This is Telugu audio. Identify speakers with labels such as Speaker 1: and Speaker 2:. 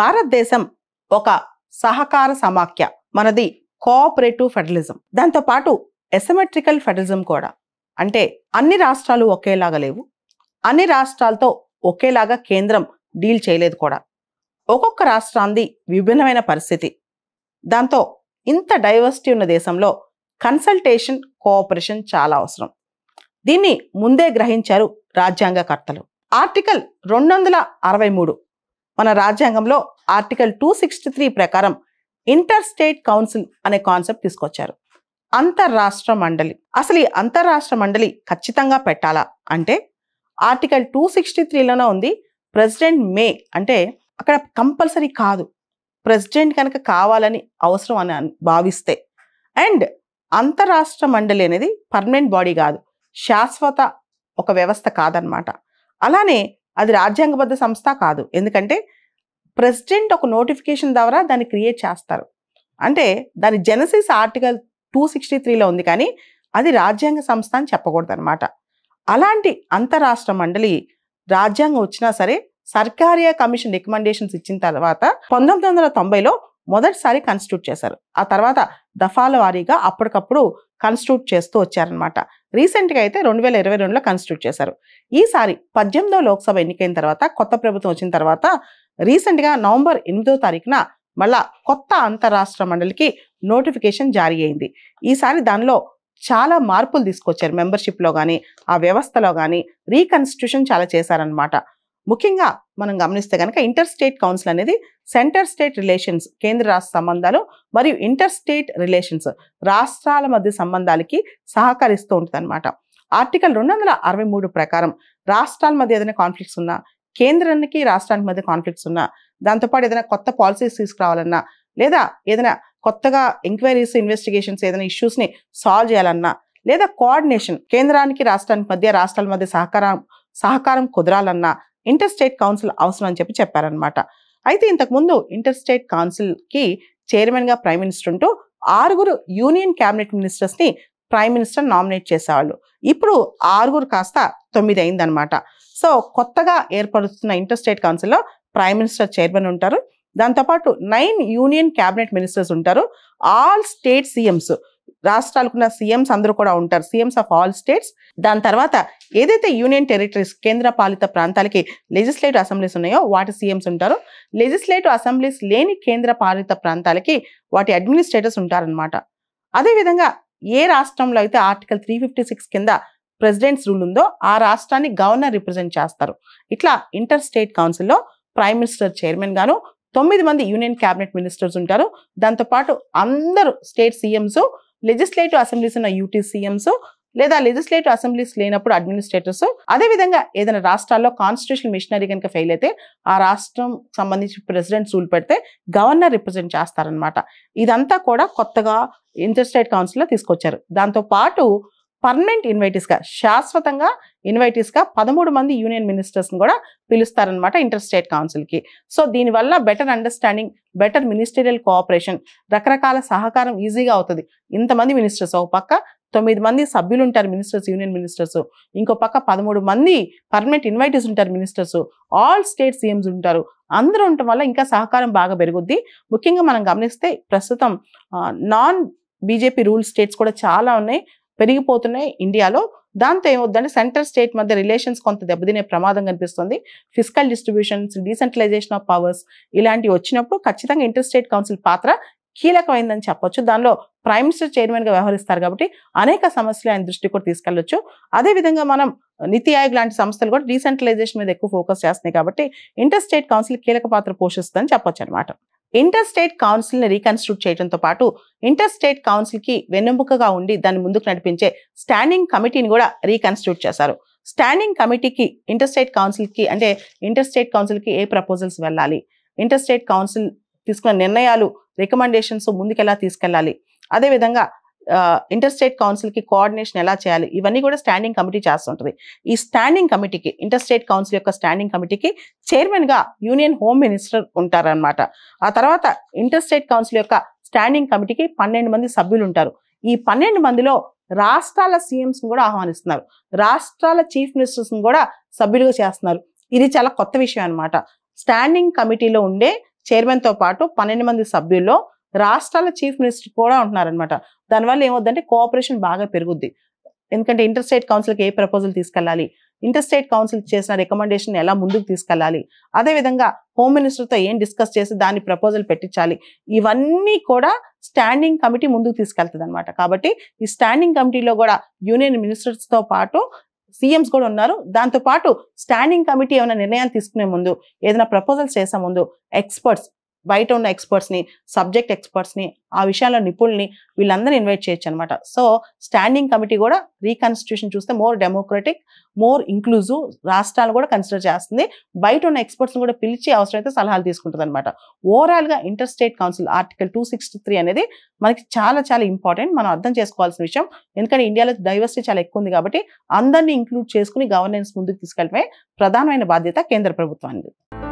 Speaker 1: భారతదేశం ఒక సహకార సమాఖ్య మనది కోఆపరేటివ్ ఫెడరలిజం దాంతోపాటు ఎసమెట్రికల్ ఫెడరలిజం కూడా అంటే అన్ని రాష్ట్రాలు ఒకేలాగా లేవు అన్ని రాష్ట్రాలతో ఒకేలాగా కేంద్రం డీల్ చేయలేదు కూడా ఒక్కొక్క రాష్ట్రాంది విభిన్నమైన పరిస్థితి దాంతో ఇంత డైవర్సిటీ ఉన్న దేశంలో కన్సల్టేషన్ కోఆపరేషన్ చాలా అవసరం దీన్ని ముందే గ్రహించారు రాజ్యాంగకర్తలు ఆర్టికల్ రెండు వందల అరవై మూడు మన రాజ్యాంగంలో ఆర్టికల్ టూ సిక్స్టీ త్రీ ప్రకారం ఇంటర్ స్టేట్ కౌన్సిల్ అనే కాన్సెప్ట్ తీసుకొచ్చారు అంతర్రాష్ట్ర మండలి అసలు ఈ అంతర్రాష్ట్ర మండలి ఖచ్చితంగా పెట్టాలా అంటే ఆర్టికల్ టూ సిక్స్టీ త్రీలోనే ఉంది ప్రెసిడెంట్ మే అంటే అక్కడ కంపల్సరీ కాదు ప్రెసిడెంట్ కనుక కావాలని అవసరం అని భావిస్తే అండ్ అంతరాష్ట్ర మండలి అనేది పర్మనెంట్ బాడీ కాదు శాశ్వత ఒక వ్యవస్థ కాదనమాట అలానే అది రాజ్యాంగబద్ధ సంస్థ కాదు ఎందుకంటే ప్రెసిడెంట్ ఒక నోటిఫికేషన్ ద్వారా దాన్ని క్రియేట్ చేస్తారు అంటే దాని జెనసిస్ ఆర్టికల్ టూ సిక్స్టీ త్రీలో ఉంది కానీ అది రాజ్యాంగ సంస్థ అని చెప్పకూడదనమాట అలాంటి అంతరాష్ట్ర మండలి రాజ్యాంగం వచ్చినా సరే సర్కారియా కమిషన్ రికమెండేషన్స్ ఇచ్చిన తర్వాత పంతొమ్మిది వందల తొంభైలో మొదటిసారి కాన్స్టిట్యూట్ చేశారు ఆ తర్వాత దఫాల వారీగా అప్పటికప్పుడు కాన్స్టిట్యూట్ చేస్తూ వచ్చారనమాట రీసెంట్గా అయితే రెండు వేల ఇరవై రెండులో కాన్స్టిట్యూట్ చేశారు ఈసారి పద్దెనిమిదో లోక్సభ ఎన్నికైన తర్వాత కొత్త ప్రభుత్వం వచ్చిన తర్వాత రీసెంట్గా నవంబర్ ఎనిమిదో తారీఖున మళ్ళా కొత్త అంతరాష్ట్ర మండలికి నోటిఫికేషన్ జారీ అయింది ఈసారి దానిలో చాలా మార్పులు తీసుకొచ్చారు మెంబర్షిప్లో కానీ ఆ వ్యవస్థలో కానీ రీకన్స్టిట్యూషన్ చాలా చేశారనమాట ముఖ్యంగా మనం గమనిస్తే కనుక ఇంటర్ స్టేట్ కౌన్సిల్ అనేది సెంటర్ స్టేట్ రిలేషన్స్ కేంద్ర రాష్ట్ర సంబంధాలు మరియు ఇంటర్ స్టేట్ రిలేషన్స్ రాష్ట్రాల మధ్య సంబంధాలకి సహకరిస్తూ ఉంటుంది ఆర్టికల్ రెండు ప్రకారం రాష్ట్రాల మధ్య ఏదైనా కాన్ఫ్లిక్ట్స్ ఉన్నా కేంద్రానికి రాష్ట్రానికి మధ్య కాన్ఫ్లిక్ట్స్ ఉన్నా దాంతోపాటు ఏదైనా కొత్త పాలసీస్ తీసుకురావాలన్నా లేదా ఏదైనా కొత్తగా ఎంక్వైరీస్ ఇన్వెస్టిగేషన్స్ ఏదైనా ఇష్యూస్ని సాల్వ్ చేయాలన్నా లేదా కోఆర్డినేషన్ కేంద్రానికి రాష్ట్రానికి మధ్య రాష్ట్రాల మధ్య సహకారం సహకారం కుదరాలన్నా ఇంటర్ స్టేట్ కౌన్సిల్ అవసరం అని చెప్పి చెప్పారనమాట అయితే ఇంతకుముందు ఇంటర్ స్టేట్ కౌన్సిల్కి చైర్మన్గా ప్రైమ్ మినిస్టర్ ఉంటూ ఆరుగురు యూనియన్ క్యాబినెట్ మినిస్టర్స్ని ప్రైమ్ మినిస్టర్ నామినేట్ చేసేవాళ్ళు ఇప్పుడు ఆరుగురు కాస్త తొమ్మిది అయిందనమాట సో కొత్తగా ఏర్పడుతున్న ఇంటర్ స్టేట్ కౌన్సిల్లో ప్రైమ్ మినిస్టర్ చైర్మన్ ఉంటారు దాంతోపాటు నైన్ యూనియన్ క్యాబినెట్ మినిస్టర్స్ ఉంటారు ఆల్ స్టేట్ సీఎంస్ రాష్ట్రాలకున్న సీఎంస్ అందరూ కూడా ఉంటారు సీఎంస్ ఆఫ్ ఆల్ స్టేట్స్ దాని తర్వాత ఏదైతే యూనియన్ టెరిటరీస్ కేంద్ర పాలిత ప్రాంతాలకి లెజిస్లేటివ్ అసెంబ్లీస్ ఉన్నాయో వాటి సీఎంస్ ఉంటారు లెజిస్లేటివ్ అసెంబ్లీస్ లేని కేంద్ర పాలిత ప్రాంతాలకి వాటి అడ్మినిస్ట్రేటర్స్ ఉంటారనమాట అదేవిధంగా ఏ రాష్ట్రంలో అయితే ఆర్టికల్ త్రీ ఫిఫ్టీ సిక్స్ కింద ప్రెసిడెంట్స్ రూల్ ఉందో ఆ రాష్ట్రాన్ని గవర్నర్ రిప్రజెంట్ చేస్తారు ఇట్లా ఇంటర్ స్టేట్ కౌన్సిల్లో ప్రైమ్ మినిస్టర్ చైర్మన్ గాను తొమ్మిది మంది యూనియన్ క్యాబినెట్ మినిస్టర్స్ ఉంటారు దాంతోపాటు అందరూ స్టేట్ సీఎంస్ లెజిస్లేటివ్ అసెంబ్లీస్ ఉన్న యూటీ సీఎంస్ లేదా లెజిస్లేటివ్ అసెంబ్లీస్ లేనప్పుడు అడ్మినిస్ట్రేటర్స్ అదేవిధంగా ఏదైనా రాష్ట్రాల్లో కాన్స్టిట్యూషన్ మిషనరీ కనుక ఫెయిల్ అయితే ఆ రాష్ట్రం సంబంధించి ప్రెసిడెంట్స్ రూల్ పెడితే గవర్నర్ రిప్రజెంట్ చేస్తారనమాట ఇదంతా కూడా కొత్తగా ఇంటర్ స్టేట్ కౌన్సిల్లో తీసుకొచ్చారు దాంతో పాటు పర్మనెంట్ ఇన్వైటీస్గా శాశ్వతంగా ఇన్వైటీస్గా పదమూడు మంది యూనియన్ మినిస్టర్స్ని కూడా పిలుస్తారనమాట ఇంటర్ స్టేట్ కౌన్సిల్కి సో దీనివల్ల better understanding better ministerial cooperation రకరకాల సహకారం ఈజీగా అవుతుంది ఇంతమంది మినిస్టర్స్ ఒక పక్క తొమ్మిది మంది సభ్యులు ఉంటారు మినిస్టర్స్ యూనియన్ మినిస్టర్స్ ఇంకో పక్క పదమూడు మంది పర్మనెంట్ ఇన్వైటీస్ ఉంటారు మినిస్టర్స్ ఆల్ స్టేట్ సీఎంస్ ఉంటారు అందరూ ఉండటం వల్ల ఇంకా సహకారం బాగా పెరుగుద్ది ముఖ్యంగా మనం గమనిస్తే ప్రస్తుతం నాన్ బీజేపీ రూల్ స్టేట్స్ కూడా చాలా ఉన్నాయి పెరిగిపోతున్నాయి ఇండియాలో దాంతో ఏమవుతుందంటే సెంటర్ స్టేట్ మధ్య రిలేషన్స్ కొంత దెబ్బతినే ప్రమాదం కనిపిస్తుంది physical distributions decentralisation of powers ఇలాంటివి వచ్చినప్పుడు ఖచ్చితంగా ఇంటర్ స్టేట్ కౌన్సిల్ పాత్ర కీలకమైందని చెప్పొచ్చు దానిలో ప్రైమ్ మినిస్టర్ చైర్మన్గా వ్యవహరిస్తారు కాబట్టి అనేక సమస్యలు ఆయన దృష్టి కూడా తీసుకెళ్లొచ్చు అదేవిధంగా మనం నీతి ఆయోగ్ లాంటి సంస్థలు కూడా డీసెంట్రలైజేషన్ మీద ఎక్కువ ఫోకస్ చేస్తున్నాయి కాబట్టి ఇంటర్ స్టేట్ కౌన్సిల్ కీలక పాత్ర పోషిస్తుందని చెప్పొచ్చు అనమాట ఇంటర్ స్టేట్ కౌన్సిల్ని రీకన్స్ట్రూట్ చేయడంతో పాటు ఇంటర్ స్టేట్ కౌన్సిల్కి వెన్నెముకగా ఉండి దాన్ని ముందుకు నడిపించే స్టాండింగ్ కమిటీని కూడా రీకన్స్ట్రూట్ చేశారు స్టాండింగ్ కమిటీకి ఇంటర్ స్టేట్ కౌన్సిల్కి అంటే ఇంటర్ స్టేట్ కౌన్సిల్కి ఏ ప్రపోజల్స్ వెళ్ళాలి ఇంటర్ స్టేట్ కౌన్సిల్ తీసుకున్న నిర్ణయాలు రికమెండేషన్స్ ముందుకెలా తీసుకెళ్ళాలి అదేవిధంగా ఇంటర్ స్టేట్ కౌన్సిల్కి కోఆర్డినేషన్ ఎలా చేయాలి ఇవన్నీ కూడా స్టాండింగ్ కమిటీ చేస్తుంటుంది ఈ స్టాండింగ్ కమిటీకి ఇంటర్ స్టేట్ కౌన్సిల్ యొక్క స్టాండింగ్ కమిటీకి చైర్మన్గా యూనియన్ హోమ్ మినిస్టర్ ఉంటారనమాట ఆ తర్వాత ఇంటర్ స్టేట్ కౌన్సిల్ యొక్క స్టాండింగ్ కమిటీకి పన్నెండు మంది సభ్యులు ఉంటారు ఈ పన్నెండు మందిలో రాష్ట్రాల సీఎంస్ని కూడా ఆహ్వానిస్తున్నారు రాష్ట్రాల చీఫ్ మినిస్టర్స్ని కూడా సభ్యులుగా చేస్తున్నారు ఇది చాలా కొత్త విషయం అనమాట స్టాండింగ్ కమిటీలో ఉండే చైర్మన్తో పాటు పన్నెండు మంది సభ్యుల్లో రాష్ట్రాల చీఫ్ మినిస్టర్ కూడా ఉంటున్నారనమాట దానివల్ల ఏమవుద్దంటే కోఆపరేషన్ బాగా పెరుగుద్ది ఎందుకంటే ఇంటర్ స్టేట్ కౌన్సిల్కి ఏ ప్రపోజల్ తీసుకెళ్ళాలి ఇంటర్ స్టేట్ కౌన్సిల్ చేసిన రికమెండేషన్ ఎలా ముందుకు తీసుకెళ్ళాలి అదేవిధంగా హోమ్ మినిస్టర్తో ఏం డిస్కస్ చేసి దాన్ని ప్రపోజల్ పెట్టించాలి ఇవన్నీ కూడా స్టాండింగ్ కమిటీ ముందుకు తీసుకెళ్తుంది అనమాట కాబట్టి ఈ స్టాండింగ్ కమిటీలో కూడా యూనియన్ మినిస్టర్స్తో పాటు సీఎంస్ కూడా ఉన్నారు దాంతోపాటు స్టాండింగ్ కమిటీ ఏమైనా నిర్ణయాలు తీసుకునే ముందు ఏదైనా ప్రపోజల్స్ చేసే ముందు ఎక్స్పర్ట్స్ బయట ఉన్న ఎక్స్పర్ట్స్ని సబ్జెక్ట్ ఎక్స్పర్ట్స్ని ఆ విషయాల్లో నిపుణుల్ని వీళ్ళందరినీ ఇన్వైట్ చేయొచ్చు అనమాట సో స్టాండింగ్ కమిటీ కూడా రీకాన్స్టిట్యూషన్ చూస్తే మోర్ డెమోక్రటిక్ మోర్ ఇంక్లూజివ్ రాష్ట్రాలు కూడా కన్సిడర్ చేస్తుంది బయట ఉన్న ఎక్స్పర్ట్స్ని కూడా పిలిచి అవసరమైతే సలహాలు తీసుకుంటుంది అనమాట ఓవరాల్గా inter state council article two అనేది మనకి చాలా చాలా ఇంపార్టెంట్ మనం అర్థం చేసుకోవాల్సిన విషయం ఎందుకంటే ఇండియాలో డైవర్సిటీ చాలా ఎక్కువ ఉంది కాబట్టి అందరినీ ఇంక్లూడ్ చేసుకుని గవర్నెన్స్ ముందుకు తీసుకెళ్ళడమే ప్రధానమైన బాధ్యత కేంద్ర ప్రభుత్వానికి